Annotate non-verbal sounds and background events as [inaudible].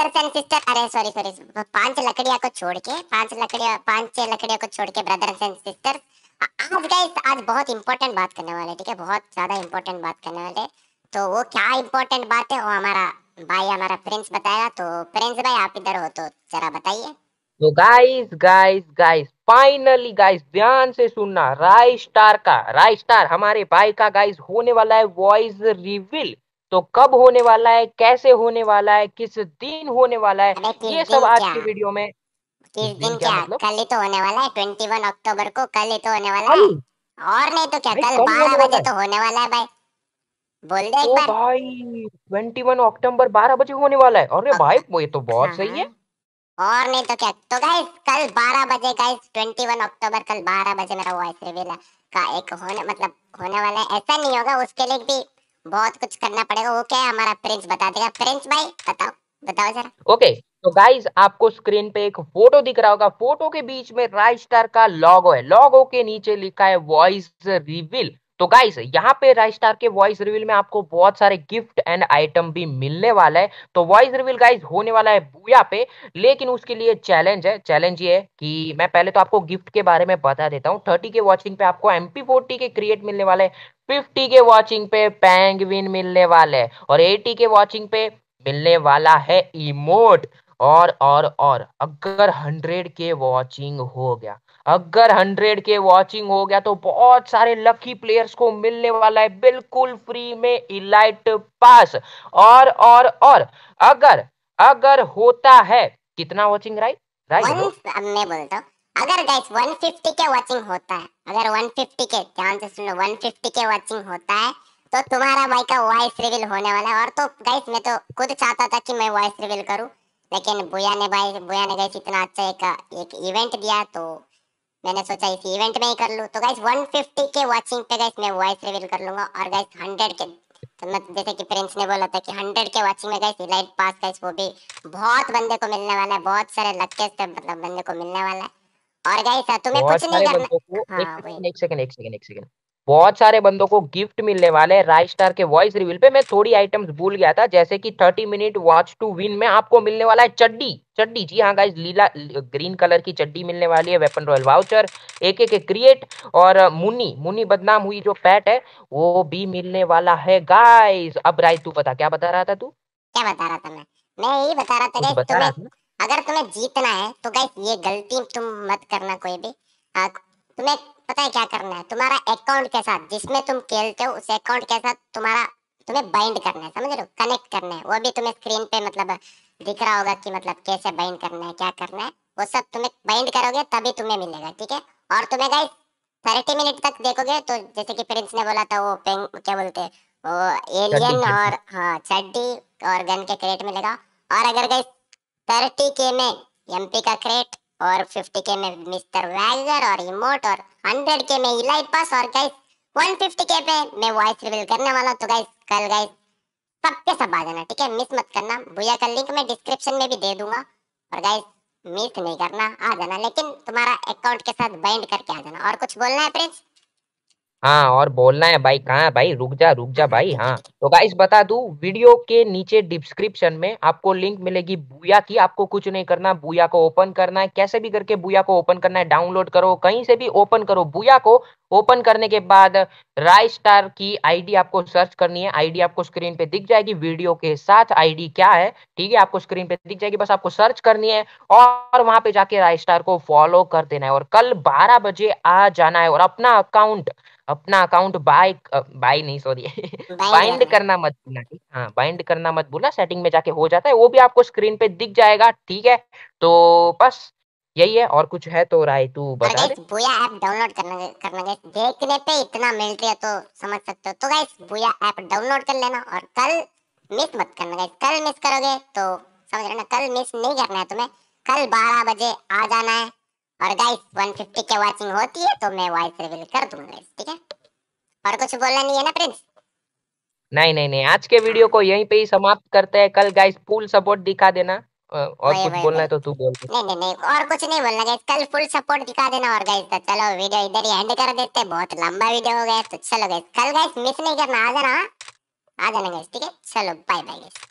Brothers and sister अरे sorry sorry पांच लकड़िया को छोड़ के पांच लकड़िया पांच छह लकड़िया को छोड़ के ब्रदर्स एंड सिस्टर आज गाइस आज बहुत इंपॉर्टेंट बात करने वाले ठीक है बहुत ज्यादा इंपॉर्टेंट बात करने वाले तो वो क्या इंपॉर्टेंट बात है वो हमारा भाई हमारा प्रिंस बताएगा तो प्रिंस भाई आप इधर हो तो जरा बताइए तो guys guys guys finally guys ध्यान से सुनना राय स्टार का राय स्टार हमारे भाई का गाइस होने वाला है वॉइस रिवील तो कब होने वाला है कैसे होने वाला है किस दिन होने वाला है ये सब आज की वीडियो में किस दिन क्या, मतलब? कल ही तो होने वाला है ट्वेंटी वन अक्टूबर को कल ही तो होने वाला है और नहीं तो क्या कल बारह बजे तो होने वाला है भाई बोल दे एक बार भाई ट्वेंटी वन अक्टूबर बारह बजे होने वाला है अरे भाई ये तो बहुत हाँ। सही है और नहीं तो क्या तो गाइस कल बारह बजे गाइस वन अक्टूबर कल बारह बजे मेरा वॉइस रिवील का एक होने मतलब होने वाला है ऐसा नहीं होगा उसके लिए भी बहुत कुछ करना पड़ेगा वो क्या हमारा प्रिंस बता देगा प्रिंस भाई बताओ बताओ जरा ओके तो गाइज आपको स्क्रीन पे एक फोटो दिख रहा होगा फोटो के बीच में राइट स्टार का लॉगो है लॉगो के नीचे लिखा है वॉइस रिविल तो गाइस यहाँ पे राइट स्टार के वॉइस रिविल में आपको बहुत सारे गिफ्ट एंड आइटम भी मिलने वाला है तो वॉइस रिविल गाइस होने वाला है बूया पे लेकिन उसके लिए चैलेंज है चैलेंज ये है कि मैं पहले तो आपको गिफ्ट के बारे में बता देता हूँ थर्टी के वॉचिंग पे आपको एम के क्रिएट मिलने वाला है फिफ्टी के वॉचिंग पे पेंगविन मिलने वाले और एटी के वॉचिंग पे मिलने वाला है इमोट और और और अगर हंड्रेड के वॉचिंग हो गया अगर हंड्रेड के वॉचिंग हो गया तो बहुत सारे लकी प्लेयर्स को मिलने वाला है बिल्कुल फ्री में इलाइट पास और और और अगर अगर होता है कितना वॉचिंग राइट राइट मैं बोलता अगर गाइस 150 के वाचिंग होता है अगर 150 के ध्यान से सुनो 150 के वाचिंग होता है तो तुम्हारा भाई का वॉइस रिवील होने वाला है और तो गाइस मैं तो खुद चाहता था कि मैं वॉइस रिवील करूं लेकिन बुया ने भाई बुया ने गाइस इतना अच्छा एक एक इवेंट दिया तो मैंने सोचा इस इवेंट में ही कर लूं तो गाइस 150 के वाचिंग पे गाइस मैं वॉइस रिवील कर लूंगा और गाइस 100 के तो मैं जैसे कि प्रिंस ने बोला था कि 100 के वाचिंग में गाइस इलाइट पास गाइस वो भी बहुत बंदे को मिलने वाला है बहुत सारे लक्के मतलब बंदे को मिलने वाला है और गाइस हाँ, तुम्हें कुछ नहीं करना को, हाँ, एक, सेकंड एक सेकंड एक सेकंड बहुत सारे बंदों को गिफ्ट मिलने वाले हैं राइट स्टार के वॉइस रिव्यूल पे मैं थोड़ी आइटम्स भूल गया था जैसे कि 30 मिनट वॉच टू विन में आपको मिलने वाला है चड्डी चड्डी जी हाँ गाइज लीला ग्रीन कलर की चड्डी मिलने वाली है वेपन रॉयल वाउचर एक एक क्रिएट और मुन्नी मुन्नी बदनाम हुई जो पैट है वो भी मिलने वाला है गाइज अब राय तू बता क्या बता रहा था तू क्या बता रहा था मैं मैं यही बता रहा था अगर तुम्हें जीतना है तो गाइस ये गलती तुम मत करना कोई भी आ, तुम्हें पता है क्या करना है तुम्हारा अकाउंट के साथ जिसमें तुम खेलते हो उस अकाउंट के साथ तुम्हारा तुम्हें बाइंड करना है समझ रहे हो कनेक्ट करना है वो भी तुम्हें स्क्रीन पे मतलब दिख रहा होगा कि मतलब कैसे बाइंड करना है क्या करना है वो सब तुम्हें बाइंड करोगे तभी तुम्हें मिलेगा ठीक है और तुम्हें गाइस थर्टी मिनट तक देखोगे तो जैसे कि प्रिंस ने बोला था वो पेंग क्या बोलते हैं वो एलियन और हाँ चड्डी और गन के क्रेट मिलेगा और अगर गाइस थर्टी के में एमपी का क्रेट और फिफ्टी के में मिस्टर वैगर और रिमोट और हंड्रेड के में इलाइट पास और गाइस वन फिफ्टी के पे मैं वॉइस रिवील करने वाला तो गाइस कल गाइस सब पे सब आ जाना ठीक है मिस मत करना भैया का लिंक मैं डिस्क्रिप्शन में भी दे दूंगा और गाइस मिस नहीं करना आ जाना लेकिन तुम्हारा अकाउंट के साथ बाइंड करके आ जाना और कुछ बोलना है प्रिंस हाँ और बोलना है भाई कहाँ भाई रुक जा रुक जा भाई हाँ तो गाइस बता दू वीडियो के नीचे डिस्क्रिप्शन में आपको लिंक मिलेगी बुया की आपको कुछ नहीं करना बुया को ओपन करना है कैसे भी करके बुया को ओपन करना है डाउनलोड करो कहीं से भी ओपन करो बुया को ओपन करने के बाद राय स्टार की आईडी आपको सर्च करनी है आईडी आपको स्क्रीन पे दिख जाएगी वीडियो के साथ आईडी क्या है ठीक है आपको स्क्रीन पे दिख जाएगी बस आपको सर्च करनी है और वहां पे जाके राय स्टार को फॉलो कर देना है और कल बारह बजे आ जाना है और अपना अकाउंट अपना अकाउंट बाय बाय नहीं सॉरी [laughs] बाइंड करना मत भूलना हाँ बाइंड करना मत भूलना सेटिंग में जाके हो जाता है वो भी आपको स्क्रीन पे दिख जाएगा ठीक है तो बस यही है और कुछ है तो राय तू बता दे बुया ऐप डाउनलोड करना करना गाइस देखने पे इतना मिल रहा तो समझ सकते हो तो गाइस बुया ऐप डाउनलोड कर लेना और कल मिस मत करना गाइस कल मिस करोगे तो समझ रहे ना कल मिस नहीं करना है तुम्हें कल 12 बजे आ जाना है और गाइस 150 के वाचिंग होती है तो मैं वॉइस रिवील कर दूंगा गाइस ठीक है और कुछ बोलना नहीं है ना प्रिंस नहीं नहीं नहीं आज के वीडियो को यहीं पे ही समाप्त करते हैं कल गाइस फुल सपोर्ट दिखा देना और कुछ बोलना है तो तू बोल नहीं नहीं नहीं और कुछ नहीं बोलना गाइस कल फुल सपोर्ट दिखा देना और गाइस तो चलो वीडियो इधर ही एंड कर देते हैं बहुत लंबा वीडियो हो गया तो चलो गाइस कल गाइस मिस नहीं करना आ जाना हाँ? आ जाना गाइस ठीक है चलो बाय बाय गाइस